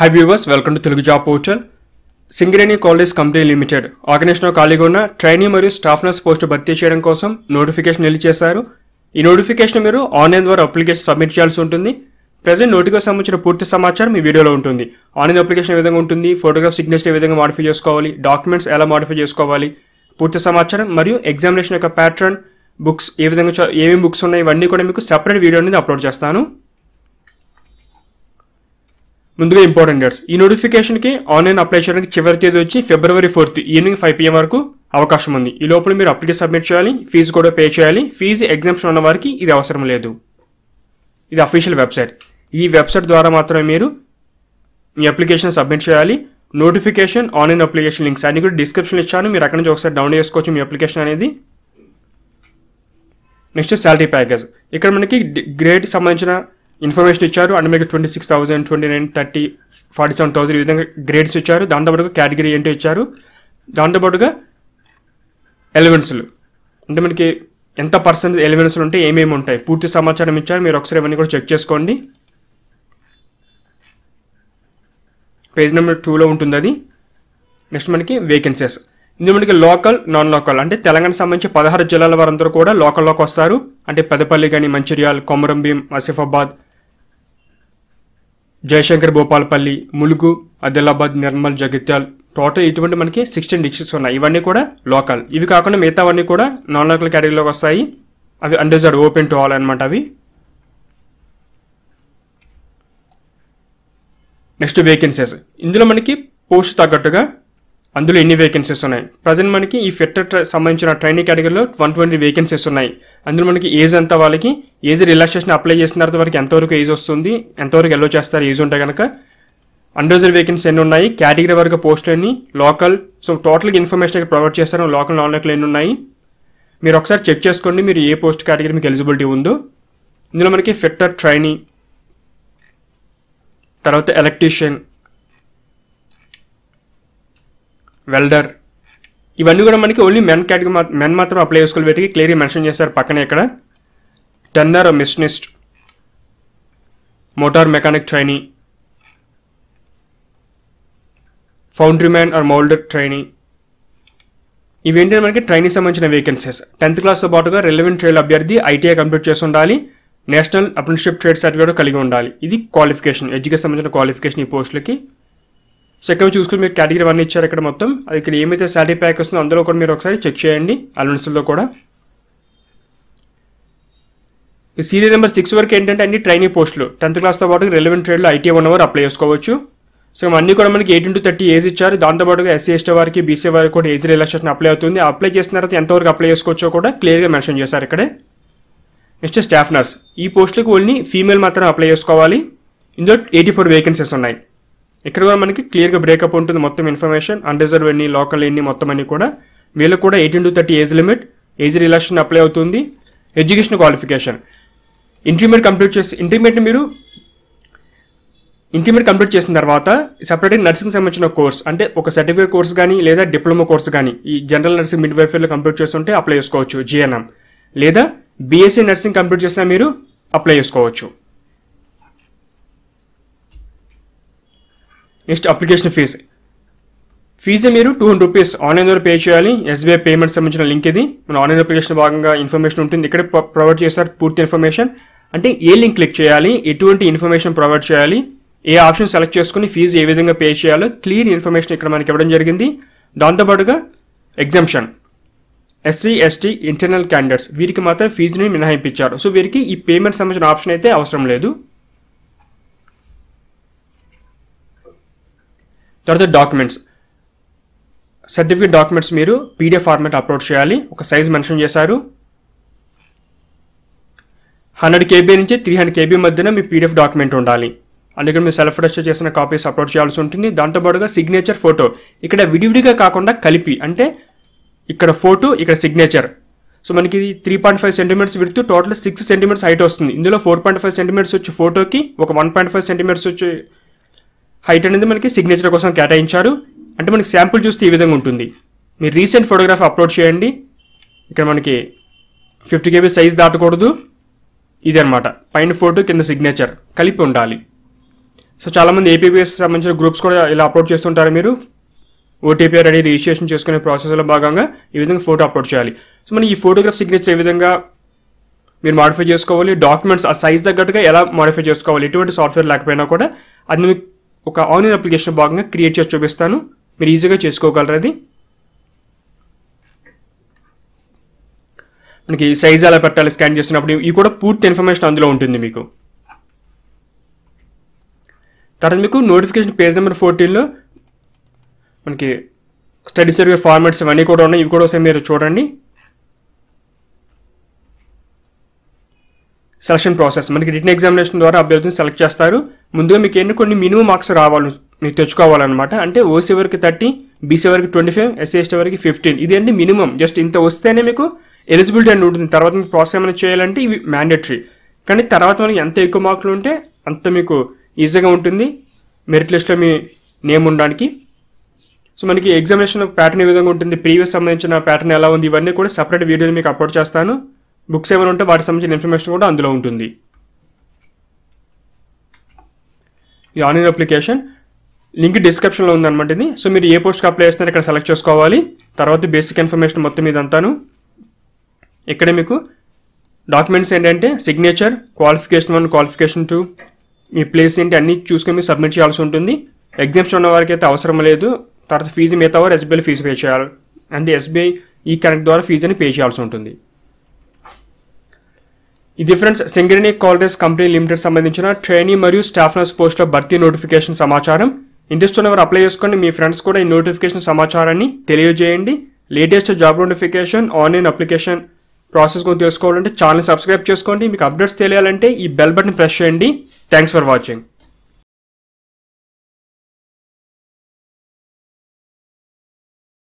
high viewers welcome to Telugu job portal Singareni college company limited ఆర్గనైజేషన్లో ఖాళీగా ఉన్న ట్రైనింగ్ మరియు స్టాఫ్ నర్స్ పోస్టు భర్తీ చేయడం కోసం నోటిఫికేషన్ రిలీజ్ చేశారు ఈ నోటిఫికేషన్ మీరు ఆన్లైన్ ద్వారా అప్లికేషన్ సబ్మిట్ చేయాల్సి ఉంటుంది ప్రజెంట్ నోటికి సంబంధించిన పూర్తి సమాచారం ఈ వీడియోలో ఉంటుంది ఆన్లైన్ అప్లికేషన్ విధంగా ఉంటుంది ఫోటోగ్రాఫ్ సిగ్నేచర్ ఏ విధంగా మాడిఫై చేసుకోవాలి డాక్యుమెంట్స్ ఎలా మాడిఫై చేసుకోవాలి పూర్తి సమాచారం మరియు ఎగ్జామినేషన్ యొక్క ప్యాటర్న్ బుక్స్ ఏ విధంగా ఏమేమి బుక్స్ ఉన్నాయి ఇవన్నీ కూడా మీకు సెపరేట్ వీడియో అనేది అప్లోడ్ చేస్తాను ముందుగా ఇంపార్టెంట్ డేట్స్ ఈ నోటిఫికేషన్కి ఆన్లైన్ అప్లై చేయడానికి చివరి తేదీ వచ్చి February fourth evening five PM వరకు అవకాశం ఉంది ఈ లోపల మీరు అప్లికేషన్ సబ్మిట్ చేయాలి ఫీజు కూడా పే చేయాలి ఫీజు ఎగ్జామ్స్ ఉన్న వారికి ఇది అవసరం లేదు ఇది అఫీషియల్ వెబ్సైట్ ఈ వెబ్సైట్ ద్వారా మాత్రమే మీరు మీ అప్లికేషన్ సబ్మిట్ చేయాలి నోటిఫికేషన్ ఆన్లైన్ అప్లికేషన్ లింక్స్ అన్ని కూడా డిస్క్రిప్షన్ ఇచ్చాను మీరు అక్కడ నుంచి ఒకసారి డౌన్లోడ్ చేసుకోవచ్చు మీ అప్లికేషన్ అనేది నెక్స్ట్ శాలరీ ప్యాకేజ్ ఇక్కడ మనకి గ్రేడ్ సంబంధించిన ఇన్ఫర్మేషన్ ఇచ్చారు అండ్ మీకు twenty six thousand twenty nine thirty forty seven thousand ఈ విధంగా గ్రేడ్స్ ఇచ్చారు దాంతోపాటుగా కేటగిరీ ఏంటో ఇచ్చారు దాంతోపాటుగా ఎలిమెంట్స్లు అంటే మనకి ఎంత పర్సెంట్ ఎలిమెంట్స్లు ఉంటే ఏమేమి ఉంటాయి పూర్తి సమాచారం ఇచ్చారు మీరు ఒకసారి ఇవన్నీ కూడా చెక్ చేసుకోండి పేజ్ నెంబర్ టూలో ఉంటుంది అది నెక్స్ట్ మనకి వేకెన్సీస్ ఇందులో మనకి లోకల్ నాన్ లోకల్ అంటే తెలంగాణ సంబంధించి పదహారు జిల్లాల వారందరూ కూడా లోకల్లోకి వస్తారు అంటే పెదపల్లి కానీ మంచిర్యాల్ కొమరంభీం ఆసిఫాబాద్ జయశంకర్ భోపాల్పల్లి ములుగు ఆదిలాబాద్ నిర్మల్ జగిత్యాల్ టోటల్ ఇటువంటి మనకి సిక్స్టీన్ డిస్ట్రిక్ట్స్ ఉన్నాయి ఇవన్నీ కూడా లోకల్ ఇవి కాకుండా మిగతావన్నీ కూడా నాన్ లోకల్ కేటగిరీలోకి వస్తాయి అవి అండర్జర్ ఓపెన్ టు ఆల్ అనమాట అవి నెక్స్ట్ వేకెన్సీస్ ఇందులో మనకి పోస్ట్ తగ్గట్టుగా అందులో ఎన్ని వేకెన్సీస్ ఉన్నాయి ప్రజెంట్ మనకి ఈ ఫిట్టర్ సంబంధించిన ట్రైనింగ్ కేటగిరీలో వన్ ట్వంటీ వేకెన్సీస్ ఉన్నాయి అందులో మనకి ఏజ్ ఎంత వాళ్ళకి ఏజ్ రిలాక్సేషన్ అప్లై చేసిన తర్వాత వారికి ఎంతవరకు ఏజ్ వస్తుంది ఎంతవరకు ఎల్లో చేస్తారు ఏజ్ ఉంటే కనుక అండర్జర్ వేకెన్సీ ఎన్ని ఉన్నాయి కేటగిరీ వరకు ఎన్ని లోకల్ సో టోటల్గా ఇన్ఫర్మేషన్ ప్రొవైడ్ చేస్తారు లోకల్ నాన్ లోకల్ ఎన్ని ఉన్నాయి మీరు ఒకసారి చెక్ చేసుకోండి మీరు ఏ పోస్ట్ కేటగిరీ మీకు ఎలిజిబిలిటీ ఉందో ఇందులో మనకి ఫిట్టర్ ట్రైనింగ్ తర్వాత ఎలక్ట్రీషియన్ వెల్డర్ ఇవన్నీ కూడా మనకి ఓన్లీ మెన్ కేటగిరీ మెన్ మాత్రం అప్లై చేసుకోవాలి వీటికి క్లియర్గా మెన్షన్ చేస్తారు పక్కనే ఇక్కడ turner machinist motor mechanic trainee foundry man or moulder trainee ఇవేంటంటే మనకి ట్రైనింగ్ సంబంధించిన వేకెన్సీస్ టెన్త్ క్లాస్తో పాటుగా రిలవెంట్ ట్రైల్ అభ్యర్థి ఐటీఐ కంప్లీట్ చేసి ఉండాలి నేషనల్ అప్రెంటిషిప్ ట్రేడ్ సర్టిఫికేట్ కలిగి ఉండాలి ఇది క్వాలిఫికేషన్ ఎడ్యుకేషన్ సంబంధించిన క్వాలిఫికేషన్ ఈ పోస్టులకి సో ఇక్కడ చూసుకుని మీరు కేటగిరీ వన్ ఇచ్చారు ఇక్కడ మొత్తం అది ఇక్కడ ఏమైతే శాలరీ ప్యాక్ వస్తుందో అందులో కూడా మీరు ఒకసారి చెక్ చేయండి అలవెన్స్లో కూడా సీరియల్ నెంబర్ సిక్స్ వరకు ఏంటంటే అన్ని ట్రైనింగ్ పోస్టులు టెన్త్ క్లాస్తో పాటు రెలవెంట్ ట్రేడ్లో ఐటీ వన్ అవర్ అప్లై చేసుకోవచ్చు సో అన్నీ కూడా మనకి ఎయిటీన్ టు థర్టీ ఏజ్ ఇచ్చారు దాంతోపాటుగా ఎస్సీ ఎస్టీ వారికి బీసీ వారికి కూడా ఏజ్ రిలాక్సేషన్ అప్లై అవుతుంది అప్లై చేసిన తర్వాత ఎంతవరకు అప్లై చేసుకోవచ్చో కూడా క్లియర్గా మెన్షన్ చేశారు ఇక్కడే నెక్స్ట్ స్టాఫ్ నర్స్ ఈ పోస్టులకు ఓన్లీ ఫీమేల్ మాత్రం అప్లై చేసుకోవాలి ఇందులో ఎయిటీ ఫోర్ వేకెన్సీస్ ఉన్నాయి ఇక్కడ కూడా మనకి క్లియర్గా బ్రేకప్ ఉంటుంది మొత్తం ఇన్ఫర్మేషన్ అన్రిజర్వ్ ఎన్ని లోకల్ ఎన్ని మొత్తం అన్ని కూడా వీళ్ళకు కూడా eighteen to thirty age limit age relaxation apply అవుతుంది ఎడ్యుకేషన్ క్వాలిఫికేషన్ ఇంటర్మీడియట్ కంప్లీట్ చేసి ఇంటర్మీడియట్ మీరు ఇంటర్మీడియట్ కంప్లీట్ చేసిన తర్వాత సపరేట్గా నర్సింగ్ సంబంధించిన కోర్స్ అంటే ఒక సర్టిఫికేట్ కోర్స్ కానీ లేదా డిప్లొమా కోర్స్ కానీ ఈ జనరల్ నర్సింగ్ మిడ్ వైఫర్లో కంప్లీట్ చేస్తుంటే అప్లై చేసుకోవచ్చు జిఎన్ఎం లేదా బీఎస్సీ నర్సింగ్ కంప్లీట్ చేసినా మీరు అప్లై చేసుకోవచ్చు నెక్స్ట్ అప్లికేషన్ ఫీజు ఫీజు మీరు టూ హండ్రెడ్ రూపీస్ ఆన్లైన్ ద్వారా పే చేయాలి ఎస్బీఐ పేమెంట్ సంబంధించిన లింక్ ఇది మన ఆన్లైన్ అప్లికేషన్ భాగంగా ఇన్ఫర్మేషన్ ఉంటుంది ఇక్కడ ప్రొవైడ్ చేస్తారు పూర్తి ఇన్ఫర్మేషన్ అంటే ఏ లింక్ క్లిక్ చేయాలి ఎటువంటి ఇన్ఫర్మేషన్ ప్రొవైడ్ చేయాలి ఏ ఆప్షన్ సెలెక్ట్ చేసుకుని ఫీజు ఏ విధంగా పే చేయాలో క్లియర్ ఇన్ఫర్మేషన్ ఇక్కడ మనకి ఇవ్వడం జరిగింది దాంతోపాటుగా exemption SC ST internal candidates వీరికి మాత్రం ఫీజుని మినహాయింపించారు సో వీరికి ఈ పేమెంట్ సంబంధించిన ఆప్షన్ అయితే అవసరం లేదు తర్వాత డాక్యుమెంట్స్ సర్టిఫికేట్ డాక్యుమెంట్స్ మీరు పీడిఎఫ్ ఫార్మాట్ అప్లోడ్ చేయాలి ఒక సైజ్ మెన్షన్ చేశారు హండ్రెడ్ కేబీ నుంచి త్రీ హండ్రెడ్ కేబీ మధ్యన మీ పీడిఎఫ్ డాక్యుమెంట్ ఉండాలి అండ్ ఇక్కడ మీరు సెల్ఫ్ రెజిస్టర్ చేసిన కాపీస్ అప్లోడ్ చేయాల్సి ఉంటుంది దాంతోపాటుగా సిగ్నేచర్ ఫోటో ఇక్కడ విడివిడిగా కాకుండా కలిపి అంటే ఇక్కడ ఫోటో ఇక్కడ సిగ్నేచర్ సో మనకి త్రీ పాయింట్ ఫైవ్ సెంటీమీటర్స్ విడుతూ టోటల్ సిక్స్ సెంటీమీటర్స్ హైట్ వస్తుంది ఇందులో ఫోర్ పాయింట్ ఫైవ్ సెంటీమీటర్స్ వచ్చి ఫోటోకి ఒక వన్ పాయింట్ ఫైవ్ సెంటీమీటర్స్ వచ్చి హైట్ అనేది మనకి సిగ్నేచర్ కోసం కేటాయించారు అంటే మనకి శాంపుల్ చూస్తే ఈ విధంగా ఉంటుంది మీరు రీసెంట్ ఫోటోగ్రాఫ్ అప్లోడ్ చేయండి ఇక్కడ మనకి ఫిఫ్టీ కేబీ సైజ్ దాటకూడదు ఇది అనమాట పైన ఫోటో కింద సిగ్నేచర్ కలిపి ఉండాలి సో చాలామంది ఏపీబీఎస్ సంబంధించిన గ్రూప్స్ కూడా ఇలా అప్లోడ్ చేస్తుంటారు మీరు ఓటీపీఆర్ అనేది రిజిస్ట్రేషన్ చేసుకునే ప్రాసెస్లో భాగంగా ఈ విధంగా ఫోటో అప్లోడ్ చేయాలి సో మనం ఈ ఫోటోగ్రాఫ్ సిగ్నేచర్ ఏ విధంగా మీరు మాడిఫై చేసుకోవాలి డాక్యుమెంట్స్ ఆ సైజ్ తగ్గట్టుగా ఎలా మాడిఫై చేసుకోవాలి ఎటువంటి సాఫ్ట్వేర్ లేకపోయినా కూడా అది మీకు ఒక ఆన్లైన్ అప్లికేషన్ భాగంగా క్రియేట్ చేసి చూపిస్తాను మీరు ఈజీగా చేసుకోగలరు అది మనకి సైజ్ ఎలా పెట్టాలి స్కాన్ చేస్తున్నప్పుడు ఇవి కూడా పూర్తి ఇన్ఫర్మేషన్ అందులో ఉంటుంది మీకు తర్వాత మీకు నోటిఫికేషన్ పేజ్ నెంబర్ ఫోర్టీన్లో మనకి స్టడీ సర్వే ఫార్మాట్స్ ఇవన్నీ కూడా ఉన్నాయి ఇవి కూడా ఒకసారి మీరు చూడండి సెలక్షన్ ప్రాసెస్ మనకి రిటర్న్ ఎగ్జామినేషన్ ద్వారా అభ్యర్థిని సెలెక్ట్ చేస్తారు ముందుగా మీకు ఎన్ని కొన్ని మినిమం మార్క్స్ రావాలి మీరు తెచ్చుకోవాలన్నమాట అంటే ఓసీ వరకు థర్టీ బీసీ వరకు ట్వంటీ ఫైవ్ ఎస్టీ వరకు ఫిఫ్టీన్ ఇది అండి మినిమం జస్ట్ ఇంత వస్తేనే మీకు ఎలిజిబిలిటీ అని ఉంటుంది తర్వాత మీకు ప్రాసెస్ ఏమైనా చేయాలంటే ఇవి మ్యాండేటరీ కానీ తర్వాత మనకి ఎంత ఎక్కువ మార్కులు ఉంటే అంత మీకు ఈజీగా ఉంటుంది మెరిట్ లిస్ట్లో మీ నేమ్ ఉండడానికి సో మనకి ఎగ్జామినేషన్ ప్యాటర్న్ ఏ విధంగా ఉంటుంది ప్రీవియస్ సంబంధించిన ప్యాటర్న్ ఎలా ఉంది ఇవన్నీ కూడా సపరేట్ వీడియోలు మీకు అప్లోడ్ చేస్తాను బుక్స్ ఏమైనా ఉంటే వాటికి సంబంధించిన ఇన్ఫర్మేషన్ కూడా అందులో ఉంటుంది ఈ ఆన్లైన్ అప్లికేషన్ లింక్ డిస్క్రిప్షన్లో ఉందన్నమాట ఇది సో మీరు ఏ పోస్ట్కి అప్లై చేస్తున్నారో ఇక్కడ సెలెక్ట్ చేసుకోవాలి తర్వాత బేసిక్ ఇన్ఫర్మేషన్ మొత్తం ఇదంతాను ఇక్కడే మీకు డాక్యుమెంట్స్ ఏంటంటే signature qualification one qualification two మీ ప్లేస్ ఏంటి అన్ని చూసుకొని మీరు సబ్మిట్ చేయాల్సి ఉంటుంది ఎగ్జామ్స్ ఉన్న వారికి అయితే అవసరం లేదు తర్వాత ఫీజు మిగతా వారు ఎస్బీఐలో ఫీజు పే చేయాలి అండ్ ఎస్బీఐ ఈ కనెక్ట్ ద్వారా ఫీజు అని పే చేయాల్సి ఉంటుంది ఇది friends Singareni collieries company limited సంబంధించిన ట్రైనీ మరియు స్టాఫ్ నర్స్ పోస్టుల భర్తీ నోటిఫికేషన్ సమాచారం ఇంట్రెస్ట్ ఉన్నవారు అప్లై చేసుకోండి మీ ఫ్రెండ్స్ కూడా ఈ నోటిఫికేషన్ సమాచారాన్ని తెలియజేయండి latest job notification online application process గురించి తెలుసుకోవాలంటే ఛానల్ సబ్స్క్రైబ్ చేసుకోండి మీకు అప్డేట్స్ తెలియాలంటే ఈ బెల్ బటన్ ప్రెస్ చేయండి థ్యాంక్స్ ఫర్ వాచింగ్